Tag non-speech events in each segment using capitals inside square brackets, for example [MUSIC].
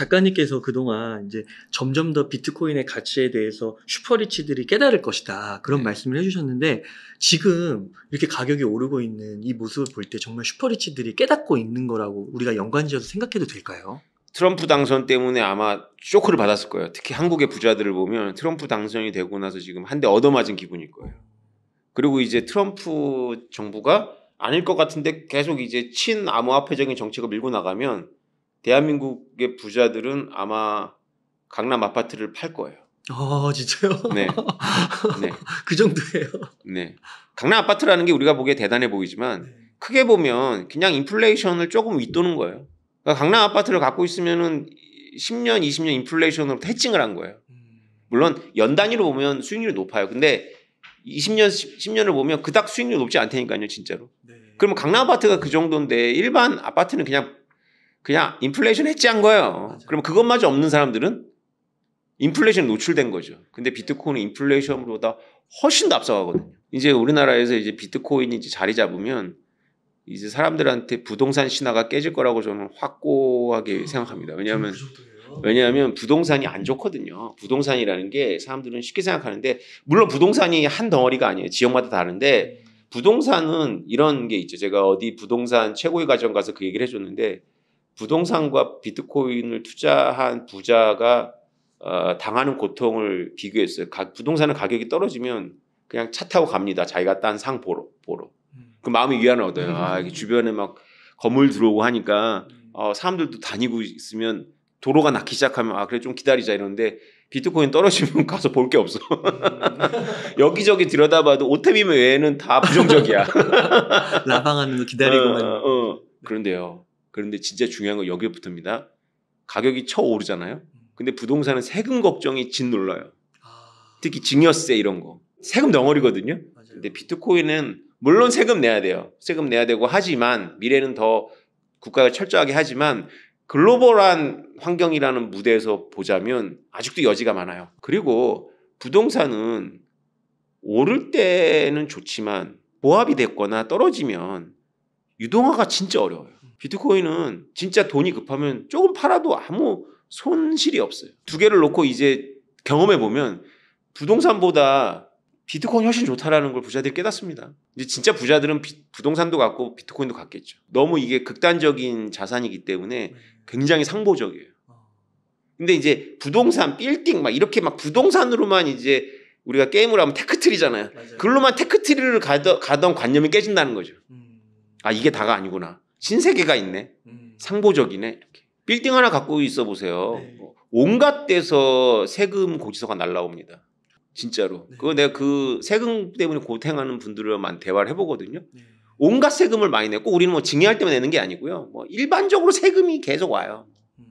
작가님께서 그동안 이제 점점 더 비트코인의 가치에 대해서 슈퍼리치들이 깨달을 것이다. 그런 네. 말씀을 해주셨는데 지금 이렇게 가격이 오르고 있는 이 모습을 볼 때 정말 슈퍼리치들이 깨닫고 있는 거라고 우리가 연관지어서 생각해도 될까요? 트럼프 당선 때문에 아마 쇼크를 받았을 거예요. 특히 한국의 부자들을 보면 트럼프 당선이 되고 나서 지금 한 대 얻어맞은 기분일 거예요. 그리고 이제 트럼프 정부가 아닐 것 같은데 계속 이제 친암호화폐적인 정책을 밀고 나가면 대한민국의 부자들은 아마 강남 아파트를 팔 거예요. 아 진짜요? 네. [LAUGHS] 네. 그 정도예요. 네. 강남 아파트라는 게 우리가 보기에 대단해 보이지만 네. 크게 보면 그냥 인플레이션을 조금 윗도는 거예요. 그러니까 강남 아파트를 갖고 있으면은 10년, 20년 인플레이션으로 해칭을 한 거예요. 음. 물론 연 단위로 보면 수익률이 높아요. 근데 20년, 10년을 보면 그닥 수익률 높지 않다니까요, 진짜로. 네. 그러면 강남 아파트가 그 정도인데 일반 아파트는 그냥 그냥 인플레이션 해지한 거예요. 맞아. 그럼 그것마저 없는 사람들은 인플레이션 노출된 거죠. 근데 비트코인은 인플레이션보다 훨씬 더 앞서가거든요. 이제 우리나라에서 이제 비트코인이 이제 자리 잡으면 이제 사람들한테 부동산 신화가 깨질 거라고 저는 확고하게 아, 생각합니다. 왜냐하면 왜냐하면 부동산이 안 좋거든요. 부동산이라는 게 사람들은 쉽게 생각하는데 물론 부동산이 한 덩어리가 아니에요. 지역마다 다른데 음. 부동산은 이런 게 있죠. 제가 어디 부동산 최고의 가정 가서 그 얘기를 해줬는데 부동산과 비트코인을 투자한 부자가 어, 당하는 고통을 비교했어요. 가, 부동산의 가격이 떨어지면 그냥 차 타고 갑니다. 자기가 딴 상 보러. 보러. 그 마음이 위안을 얻어요. 아, 주변에 막 건물 들어오고 하니까 어, 사람들도 다니고 있으면 도로가 낫기 시작하면 아 그래 좀 기다리자 이러는데 비트코인 떨어지면 [LAUGHS] 가서 볼 게 없어. [LAUGHS] 여기저기 들여다봐도 오태빔 비 외에는 다 부정적이야. [LAUGHS] 라방하는 거 기다리고만. 어, 어. 그런데요. 그런데 진짜 중요한 건 여기부터입니다. 가격이 쳐 오르잖아요. 근데 부동산은 세금 걱정이 짓눌러요. 아. 특히 증여세 이런 거. 세금 덩어리거든요. 요 근데 비트코인은 물론 세금 내야 돼요. 세금 내야 되고 하지만 미래는 더 국가가 철저하게 하지만 글로벌한 환경이라는 무대에서 보자면 아직도 여지가 많아요. 그리고 부동산은 오를 때는 좋지만 보합이 됐거나 떨어지면 유동화가 진짜 어려워요. 비트코인은 진짜 돈이 급하면 조금 팔아도 아무 손실이 없어요. 두 개를 놓고 이제 경험해 보면 부동산보다 비트코인 훨씬 좋다라는 걸 부자들이 깨닫습니다. 이제 진짜 부자들은 비, 부동산도 갖고 비트코인도 갖겠죠. 너무 이게 극단적인 자산이기 때문에 네. 굉장히 상보적이에요. 어. 근데 이제 부동산, 빌딩 막 이렇게 막 부동산으로만 이제 우리가 게임을 하면 테크트리잖아요. 맞 그걸로만 테크트리를 가던 관념이 깨진다는 거죠. 음. 아 이게 다가 아니구나. 신세계가 있네. 음. 상보적이네. 이렇게. 빌딩 하나 갖고 있어 보세요. 네. 뭐, 온갖 데서 세금 고지서가 날라옵니다. 진짜로. 네. 그거 내가 그 세금 때문에 고생하는 분들만 대화를 해보거든요. 네. 온갖 세금을 많이 내고 우리는 뭐 증여할 때만 내는 게 아니고요. 뭐 일반적으로 세금이 계속 와요. 음.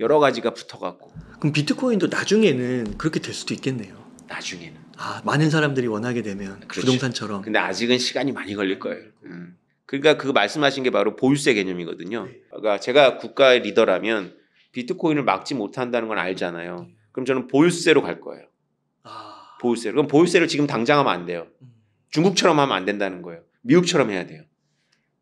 여러 가지가 붙어갖고. 그럼 비트코인도 나중에는 그렇게 될 수도 있겠네요. 나중에는. 아 많은 사람들이 원하게 되면 그렇죠. 부동산처럼. 근데 아직은 시간이 많이 걸릴 거예요. 음. 그러니까 그 말씀하신 게 바로 보유세 개념이거든요. 네. 그러니까 제가 국가의 리더라면 비트코인을 막지 못한다는 건 알잖아요. 네. 그럼 저는 보유세로 갈 거예요. 아. 보유세로. 그럼 보유세를 지금 당장 하면 안 돼요. 음. 중국처럼 하면 안 된다는 거예요. 미국처럼 해야 돼요.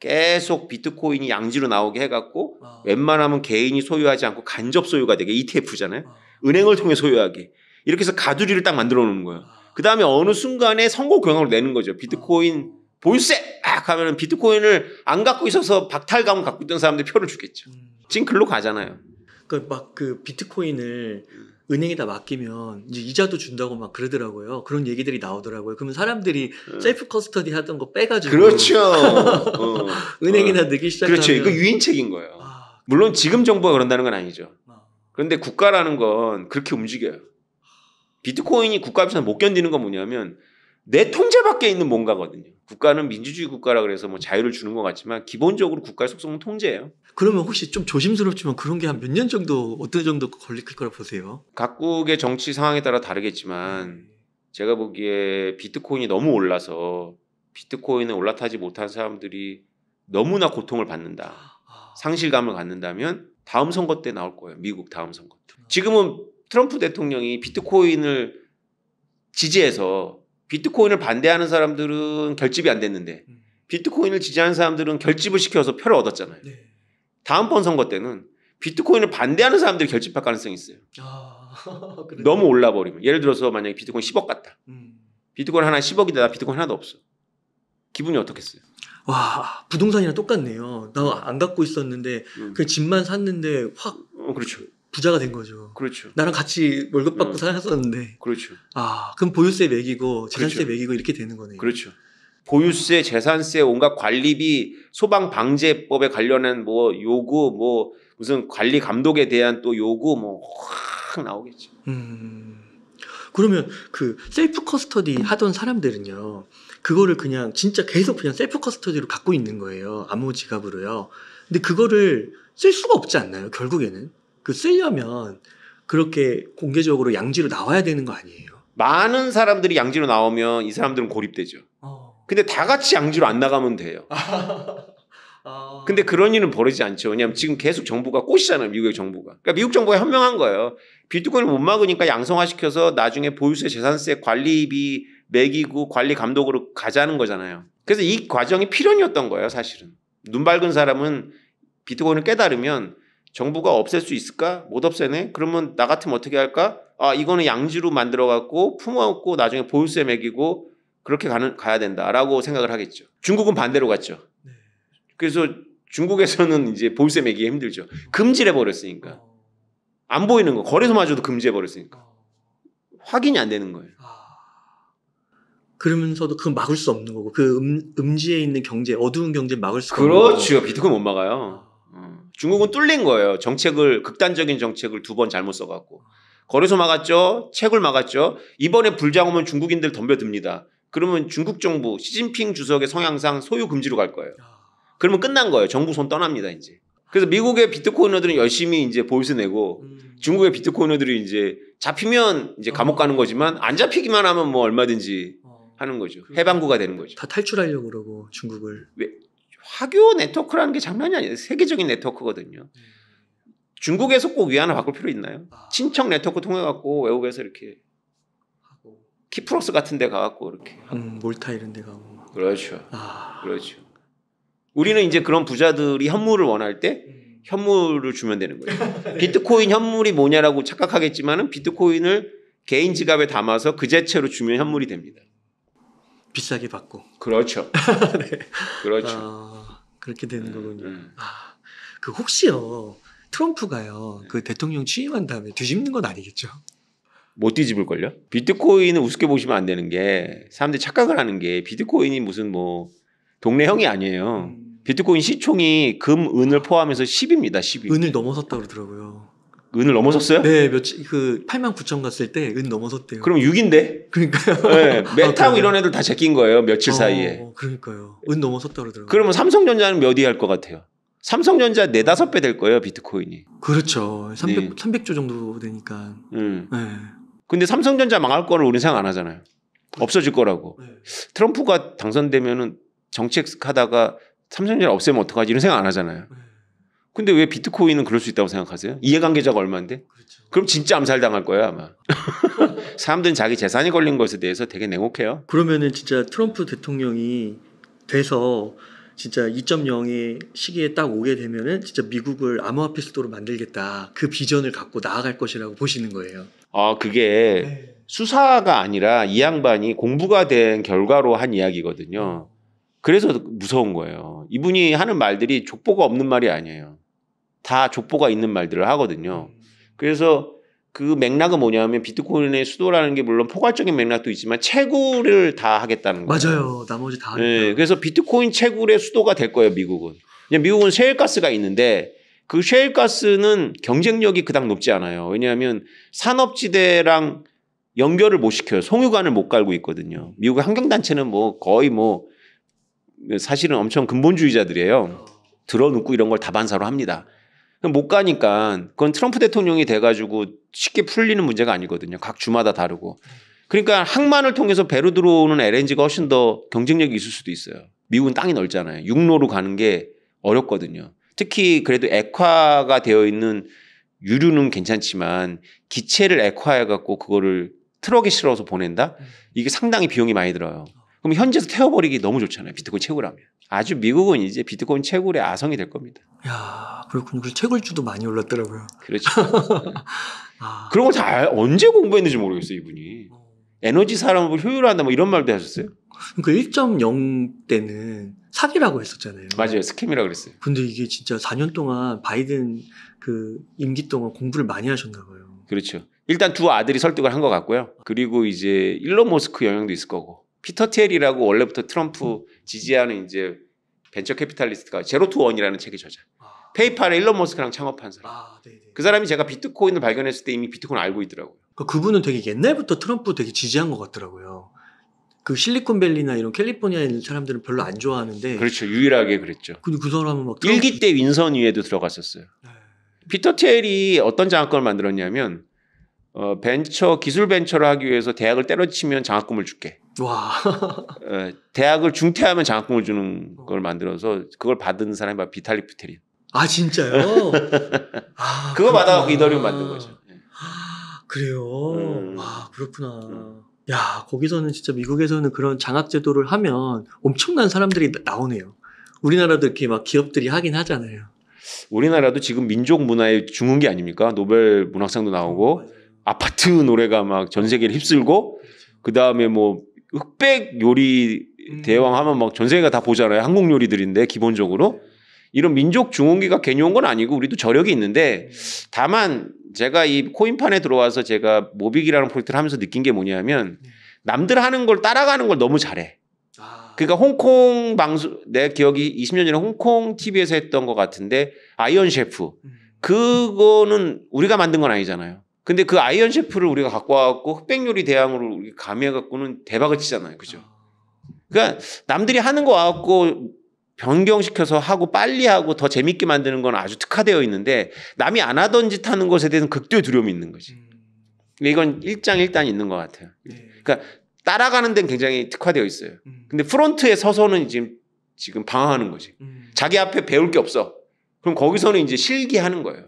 계속 비트코인이 양지로 나오게 해갖고 아... 웬만하면 개인이 소유하지 않고 간접 소유가 되게 ETF잖아요. 아... 은행을 통해 소유하게. 이렇게 해서 가두리를 딱 만들어 놓는 거예요. 아. 그 다음에 어느 순간에 선거 경영을 내는 거죠. 비트코인 아. 보유세 막 하면은 비트코인을 안 갖고 있어서 박탈감 갖고 있던 사람들 표를 주겠죠. 음. 지금 글로 가잖아요. 그러니까 막그 비트코인을 은행에다 맡기면 이제 이자도 준다고 막 그러더라고요. 그런 얘기들이 나오더라고요. 그러면 사람들이 네. 셀프 커스터디 하던 거 빼가지고 그렇죠. [LAUGHS] 어. 은행에다 어. 넣기 시작하면 그렇죠. 이거 유인책인 거예요. 아, 물론 지금 정부가 그런다는 건 아니죠. 아. 그런데 국가라는 건 그렇게 움직여요. 비트코인이 국가 입장에서 못 견디는 건 뭐냐면 내 통제 밖에 있는 뭔가거든요. 국가는 민주주의 국가라 그래서 뭐 자유를 주는 것 같지만 기본적으로 국가의 속성은 통제예요. 그러면 혹시 좀 조심스럽지만 그런 게 한 몇 년 정도 어떤 정도 걸릴 거라고 보세요? 각국의 정치 상황에 따라 다르겠지만 네. 제가 보기에 비트코인이 너무 올라서 비트코인을 올라타지 못한 사람들이 너무나 고통을 받는다. 아. 상실감을 갖는다면 다음 선거 때 나올 거예요. 미국 다음 선거 때. 아. 지금은 트럼프 대통령이 비트코인을 지지해서 비트코인을 반대하는 사람들은 결집이 안 됐는데 음. 비트코인을 지지하는 사람들은 결집을 시켜서 표를 얻었잖아요. 네. 다음번 선거 때는 비트코인을 반대하는 사람들이 결집할 가능성이 있어요. 아, [LAUGHS] 너무 올라 버리면 예를 들어서 만약에 비트코인 10억 같다. 음. 비트코인 하나 10억이다. 나 비트코인 하나도 없어. 기분이 어떻겠어요? 와 부동산이랑 똑같네요. 나안 음. 갖고 있었는데 음. 그 집만 샀는데 확 어, 그렇죠. 부자가 된 거죠. 그렇죠. 나랑 같이 월급 받고 어. 살았었는데. 그렇죠. 아, 그럼 보유세 매기고 그렇죠. 재산세 그렇죠. 매기고 이렇게 되는 거네요. 그렇죠. 보유세, 재산세, 온갖 관리비, 소방 방제법에 관련한 뭐 요구, 뭐 무슨 관리 감독에 대한 또 요구 뭐 확 나오겠죠. 음. 그러면 그 셀프 커스터디 하던 사람들은요. 그거를 그냥 진짜 계속 그냥 셀프 커스터디로 갖고 있는 거예요. 아무 지갑으로요. 근데 그거를 쓸 수가 없지 않나요? 결국에는. 그 쓰려면 그렇게 공개적으로 양지로 나와야 되는 거 아니에요? 많은 사람들이 양지로 나오면 이 사람들은 고립되죠. 어. 근데 다 같이 양지로 안 나가면 돼요. [LAUGHS] 아. 근데 그런 일은 벌어지지 않죠. 왜냐하면 지금 계속 정부가 꼬시잖아요. 미국의 정부가. 그러니까 미국 정부가 현명한 거예요. 비트코인을 못 막으니까 양성화시켜서 나중에 보유세 재산세 관리비 매기고 관리 감독으로 가자는 거잖아요. 그래서 이 과정이 필연이었던 거예요. 사실은. 눈 밝은 사람은 비트코인을 깨달으면 정부가 없앨 수 있을까? 못 없애네? 그러면 나 같으면 어떻게 할까? 아, 이거는 양지로 만들어갖고 품어갖고 나중에 보유세 매기고 그렇게 가는, 가야 된다라고 생각을 하겠죠. 중국은 반대로 갔죠. 네. 그래서 중국에서는 [LAUGHS] 이제 보유세 매기 힘들죠. 금지 해버렸으니까. 아. 안 보이는 거. 거래소마저도 금지해버렸으니까. 아. 확인이 안 되는 거예요. 아. 그러면서도 그건 막을 수 없는 거고 그 음, 음지에 있는 경제 어두운 경제 막을 수가 그렇죠 비트코인 못 막아요 어. 중국은 뚫린 거예요. 정책을 극단적인 정책을 두 번 잘못 써갖고 거래소 막았죠, 채굴 막았죠. 이번에 불장 오면 중국인들 덤벼듭니다. 그러면 중국 정부 시진핑 주석의 성향상 소유 금지로 갈 거예요. 그러면 끝난 거예요. 정부 손 떠납니다 이제. 그래서 미국의 비트코인어들은 열심히 이제 보이스 내고 음. 중국의 비트코인어들이 이제 잡히면 이제 감옥 어. 가는 거지만 안 잡히기만 하면 뭐 얼마든지 어. 하는 거죠. 그러니까 해방구가 되는 거죠. 다 탈출하려고 그러고 중국을. 왜? 화교 네트워크라는 게 장난이 아니에요. 세계적인 네트워크거든요. 중국에서 꼭 위안을 바꿀 필요 있나요? 아. 친척 네트워크 통해 갖고 외국에서 이렇게 키프로스 같은 데 가갖고 이렇게 음, 몰타 이런 데 가고 그렇죠. 아. 그렇죠. 우리는 이제 그런 부자들이 현물을 원할 때 음. 현물을 주면 되는 거예요. [LAUGHS] 네. 비트코인 현물이 뭐냐라고 착각하겠지만은 비트코인을 개인 지갑에 담아서 그 자체로 주면 현물이 됩니다. 비싸게 받고. 그렇죠. [LAUGHS] 네. 그렇죠. 아, 그렇게 되는 음, 거군요. 음. 아, 그 혹시요 트럼프가요 음. 그 대통령 취임한 다음에 뒤집는 건 아니겠죠? 못 뒤집을 걸요? 비트코인은 우습게 보시면 안 되는 게 사람들이 착각을 하는 게 비트코인이 무슨 뭐 동네 형이 아니에요. 음. 비트코인 시총이 금, 은을 포함해서 10입니다. 10이. 은을 넘어섰다고 그러더라고요. 은을 넘어섰어요? 네, 며칠 그 8만 9천 갔을 때 은 넘어섰대요. 그럼 6인데? 그러니까요. 네, 메타고 [LAUGHS] 아, 이런 애들 다 제낀 거예요. 며칠 어, 사이에. 그러니까요. 은 넘어섰다 그러더라고요. 그러면 삼성전자는 몇 위 할 것 같아요? 삼성전자 4, 5배 될 거예요, 비트코인이. 그렇죠. 300, 네. 조 정도 되니까. 음. 네. 근데 삼성전자 망할 거를 우리는 생각 안 하잖아요. 없어질 거라고. 네. 트럼프가 당선되면은 정책 하다가 삼성전자 없애면 어떡하지 이런 생각 안 하잖아요. 네. 근데 왜 비트코인은 그럴 수 있다고 생각하세요? 이해관계자가 얼마인데? 그렇죠. 그럼 진짜 암살당할 거예요 아마. [LAUGHS] 사람들은 자기 재산이 걸린 것에 대해서 되게 냉혹해요. 그러면은 진짜 트럼프 대통령이 돼서 진짜 2.0의 시기에 딱 오게 되면은 진짜 미국을 암호화폐 수도로 만들겠다 그 비전을 갖고 나아갈 것이라고 보시는 거예요. 아 그게 네. 수사가 아니라 이 양반이 공부가 된 결과로 한 이야기거든요. 음. 그래서 무서운 거예요. 이분이 하는 말들이 족보가 없는 말이 아니에요. 다 족보가 있는 말들을 하거든요. 음. 그래서 그 맥락은 뭐냐면 비트코인의 수도라는 게 물론 포괄적인 맥락도 있지만 채굴을 다 하겠다는 거예요. 맞아요. 나머지 다. 네, 그래서 비트코인 채굴의 수도가 될 거예요, 미국은. 미국은 셰일가스가 있는데 그 셰일가스는 경쟁력이 그닥 높지 않아요. 왜냐하면 산업지대랑 연결을 못 시켜요. 송유관을 못 갈고 있거든요. 미국의 환경단체는 뭐 거의 뭐 사실은 엄청 근본주의자들이에요. 어. 들어눕고 이런 걸 다반사로 합니다. 못 가니까 그건 트럼프 대통령이 돼가지고 쉽게 풀리는 문제가 아니거든요. 각 주마다 다르고. 그러니까 항만을 통해서 배로 들어오는 LNG가 훨씬 더 경쟁력이 있을 수도 있어요. 미국은 땅이 넓잖아요. 육로로 가는 게 어렵거든요. 특히 그래도 액화가 되어 있는 유류는 괜찮지만 기체를 액화해 갖고 그거를 트럭에 실어서 보낸다? 음. 이게 상당히 비용이 많이 들어요. 그럼 현재에서 태워버리기 너무 좋잖아요. 비트코인 채굴하면. 아주 미국은 이제 비트코인 채굴의 아성이 될 겁니다. 야 그렇군요. 그래서 채굴주도 많이 올랐더라고요. 그렇죠. [LAUGHS] 아. 그런 거다 언제 공부했는지 모르겠어요, 이분이. 어. 에너지 산업을 효율화한다 뭐 이런 말도 하셨어요. 그러니까 1.0 그 때는 사기라고 했었잖아요. 맞아요. 스캠이라고 그랬어요. 근데 이게 진짜 4년 동안 바이든 그 임기 동안 공부를 많이 하셨나 봐요. 그렇죠. 일단 두 아들이 설득을 한 것 같고요. 그리고 이제 일론 머스크 영향도 있을 거고. 피터 텔이라고 원래부터 트럼프 지지하는 이제 벤처 캐피탈리스트가 제로 투 원이라는 책의 저자. 아. 페이팔의 일론 머스크랑 창업한 사람. 아, 네, 네. 그 사람이 제가 비트코인을 발견했을 때 이미 비트코인을 알고 있더라고요. 그 그분은 되게 옛날부터 트럼프 되게 지지한 것 같더라고요. 그 실리콘밸리나 이런 캘리포니아에 있는 사람들은 별로 안 좋아하는데 그렇죠 유일하게 그랬죠. 근데 그 사람은 막 일기 때 윈선 위에도 들어갔었어요. 네. 피터 텔이 어떤 장학금을 만들었냐면 어, 벤처 기술 벤처를 하기 위해서 대학을 때려치면 장학금을 줄게. 와. [LAUGHS] 예, 대학을 중퇴하면 장학금을 주는 어. 걸 만들어서 그걸 받은 사람이 바로 비탈리 푸테린. 아 진짜요? [LAUGHS] 아, 그거 받아갖고 이더리움 만든 거죠. 예. 아, 그래요. 음. 와 그렇구나. 음. 야 거기서는 진짜 미국에서는 그런 장학 제도를 하면 엄청난 사람들이 나오네요. 우리나라도 이렇게 막 기업들이 하긴 하잖아요. 우리나라도 지금 민족 문화의 중흥기 아닙니까? 노벨 문학상도 나오고 어, 맞아요. 아파트 노래가 막 전 세계를 휩쓸고 그 그렇죠. 다음에 뭐 흑백 요리 음. 대왕 하면 막 전 세계가 다 보잖아요. 한국 요리들인데 기본적으로 네. 이런 민족 중흥기가 괜히 온 건 아니고 우리도 저력이 있는데 네. 다만 제가 이 코인판에 들어와서 제가 모빅이라는 프로젝트를 하면서 느낀 게 뭐냐면 네. 남들 하는 걸 따라가는 걸 너무 잘해. 아. 그러니까 홍콩 방송 내 기억이 20년 전에 홍콩 TV에서 했던 것 같은데 아이언 셰프 음. 그거는 우리가 만든 건 아니잖아요. 근데 그 아이언 셰프를 우리가 갖고 와갖고 흑백요리 대항으로 가미해갖고는 대박을 치잖아요. 그죠? 아. 그러니까 남들이 하는 거 와갖고 변경시켜서 하고 빨리 하고 더 재밌게 만드는 건 아주 특화되어 있는데 남이 안 하던 짓 하는 것에 대해서는 극도의 두려움이 있는 거지. 음. 이건 일장일단 있는 것 같아요. 네. 그러니까 따라가는 데는 굉장히 특화되어 있어요. 음. 근데 프론트에 서서는 지금 지금 방황하는 거지. 음. 자기 앞에 배울 게 없어. 그럼 거기서는 이제 실기하는 거예요.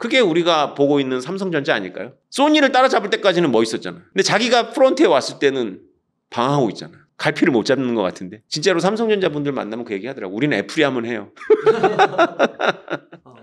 그게 우리가 보고 있는 삼성전자 아닐까요? 소니를 따라잡을 때까지는 멋있었잖아. 근데 자기가 프론트에 왔을 때는 방황하고 있잖아. 갈피를 못 잡는 것 같은데. 진짜로 삼성전자 분들 만나면 그 얘기 하더라고. 우리는 애플이 하면 해요. [LAUGHS] 어.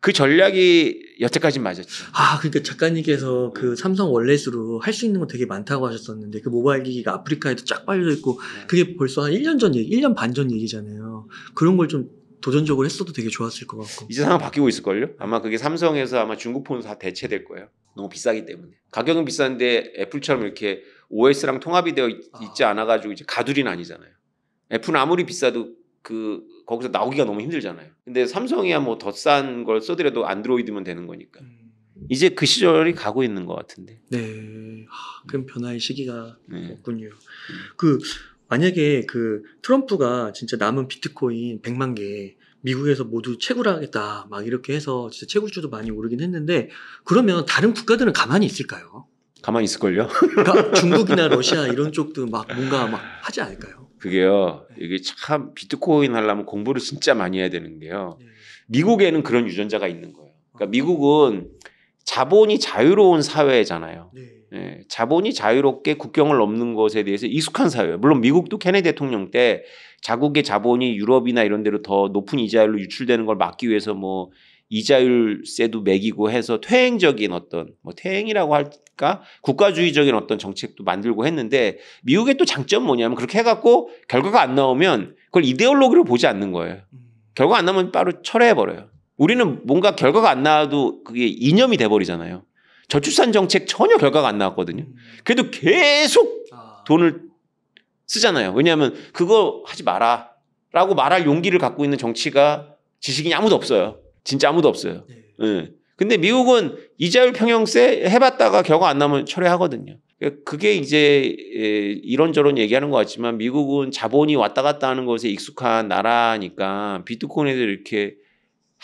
그 전략이 여태까지 맞았죠. 아, 그러니까 작가님께서 그 삼성 원래스로 할 수 있는 거 되게 많다고 하셨었는데 그 모바일 기기가 아프리카에도 쫙 빨려 있고 네. 그게 벌써 한 1년 전 얘기, 1년 반 전 얘기잖아요. 그런 걸좀 도전적으로 했어도 되게 좋았을 것 같고. 이제 상황 바뀌고 있을걸요? 아마 그게 삼성에서 아마 중국폰으로 다 대체될 거예요. 너무 비싸기 때문에. 가격은 비싼데 애플처럼 이렇게 OS랑 통합이 되어 있, 아. 지 않아가지고 이제 가두리는 아니잖아요. 애플은 아무리 비싸도 그 거기서 나오기가 너무 힘들잖아요. 근데 삼성이야 뭐 더 싼 걸 써더라도 안드로이드면 되는 거니까. 음. 이제 그 시절이 가고 있는 것 같은데. 네. 하, 그럼 변화의 시기가 네. 군요 음. 그 만약에 그 트럼프가 진짜 남은 비트코인 100만 개 미국에서 모두 채굴 하겠다 막 이렇게 해서 진짜 채굴주도 많이 오르긴 했는데 그러면 다른 국가들은 가만히 있을까요? 가만히 있을걸요? 그러니까 [LAUGHS] 중국이나 러시아 이런 쪽도 막 뭔가 막 하지 않을까요? 그게요. 이게 참 비트코인 하려면 공부를 진짜 많이 해야 되는 게요. 네. 미국에는 그런 유전자가 있는 거예요. 그러니까 어. 미국은 자본이 자유로운 사회잖아요. 네. 예, 자본이 자유롭게 국경을 넘는 것에 대해서 익숙한 사회예요. 물론 미국도 케네 대통령 때 자국의 자본이 유럽이나 이런 데로 더 높은 이자율로 유출되는 걸 막기 위해서 뭐 이자율세도 매기고 해서 퇴행적인 어떤 뭐 퇴행이라고 할까 국가주의적인 어떤 정책도 만들고 했는데 미국의 또 장점 뭐냐면 그렇게 해갖고 결과가 안 나오면 그걸 이데올로기로 보지 않는 거예요. 음. 결과 안 나오면 바로 철회해 버려요. 우리는 뭔가 결과가 안 나와도 그게 이념이 돼버리잖아요. 저출산 정책 전혀 결과가 안 나왔거든요. 그래도 계속 아. 돈을 쓰잖아요. 왜냐하면 그거 하지 마라. 라고 말할 용기를 갖고 있는 정치가 지식이 아무도 없어요. 진짜 아무도 없어요. 네. 예. 근데 미국은 이자율 평형세 해봤다가 결과 안 나면 철회하거든요. 그러니까 그게 이제 이런저런 얘기하는 것 같지만 미국은 자본이 왔다 갔다 하는 것에 익숙한 나라니까 비트코인에도 이렇게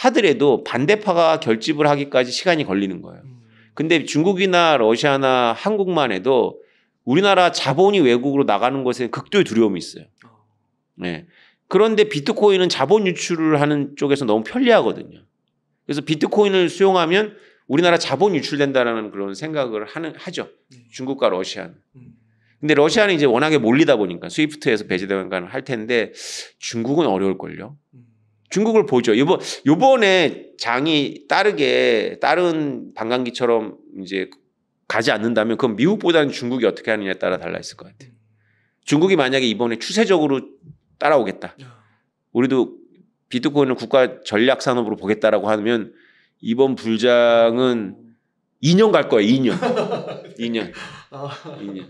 하더라도 반대파가 결집을 하기까지 시간이 걸리는 거예요. 음. 근데 중국이나 러시아나 한국만 해도 우리나라 자본이 외국으로 나가는 것에 극도의 두려움이 있어요. 어. 네. 그런데 비트코인은 자본 유출을 하는 쪽에서 너무 편리하거든요. 그래서 비트코인을 수용하면 우리나라 자본 유출된다라는 그런 생각을 하는 하죠. 음. 중국과 러시아는. 음. 근데 러시아는 이제 워낙에 몰리다 보니까 스위프트에서 배제되니까 할 텐데 중국은 어려울 걸요. 중국을 보죠. 요번, 요번에 장이 따르게 다른 방광기처럼 이제 가지 않는다면 그건 미국보다는 중국이 어떻게 하느냐에 따라 달라 있을 것 같아요. 중국이 만약에 이번에 추세적으로 따라오겠다. 우리도 비트코인을 국가 전략 산업으로 보겠다라고 하면 이번 불장은 2년 갈거야 2년. 2년. 2년.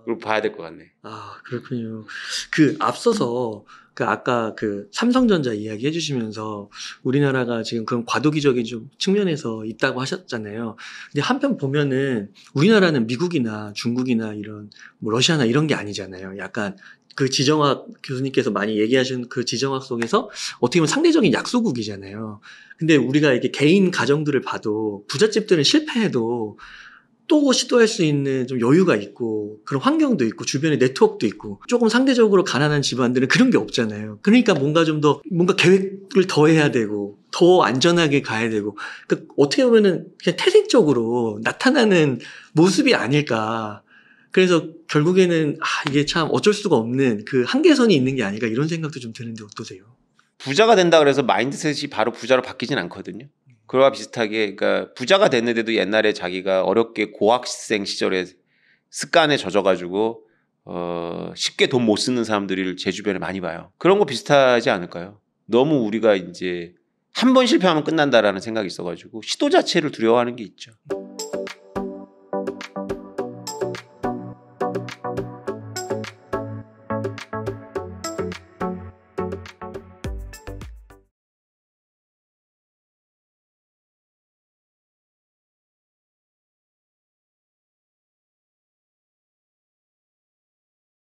그걸 봐야 될 것 같네. 아, 그렇군요. 그 앞서서 그 아까 그 삼성전자 이야기 해주시면서 우리나라가 지금 그런 과도기적인 좀 측면에서 있다고 하셨잖아요. 근데 한편 보면은 우리나라는 미국이나 중국이나 이런 뭐 러시아나 이런 게 아니잖아요. 약간 그 지정학 교수님께서 많이 얘기하신 그 지정학 속에서 어떻게 보면 상대적인 약소국이잖아요. 근데 우리가 이게 개인 가정들을 봐도 부잣집들은 실패해도 또 시도할 수 있는 좀 여유가 있고 그런 환경도 있고 주변에 네트워크도 있고 조금 상대적으로 가난한 집안들은 그런 게 없잖아요. 그러니까 뭔가 좀 더 뭔가 계획을 더 해야 되고 더 안전하게 가야 되고 그러니까 어떻게 보면은 그냥 태생적으로 나타나는 모습이 아닐까. 그래서 결국에는 아 이게 참 어쩔 수가 없는 그 한계선이 있는 게아닌가 이런 생각도 좀 드는데 어떠세요? 부자가 된다 그래서 마인드셋이 바로 부자로 바뀌진 않거든요. 그와 비슷하게 그러니까 부자가 됐는데도 옛날에 자기가 어렵게 고학생 시절에 습관에 젖어가지고 어 쉽게 돈 못 쓰는 사람들을 제 주변에 많이 봐요. 그런 거 비슷하지 않을까요? 너무 우리가 이제 한 번 실패하면 끝난다라는 생각이 있어가지고 시도 자체를 두려워하는 게 있죠.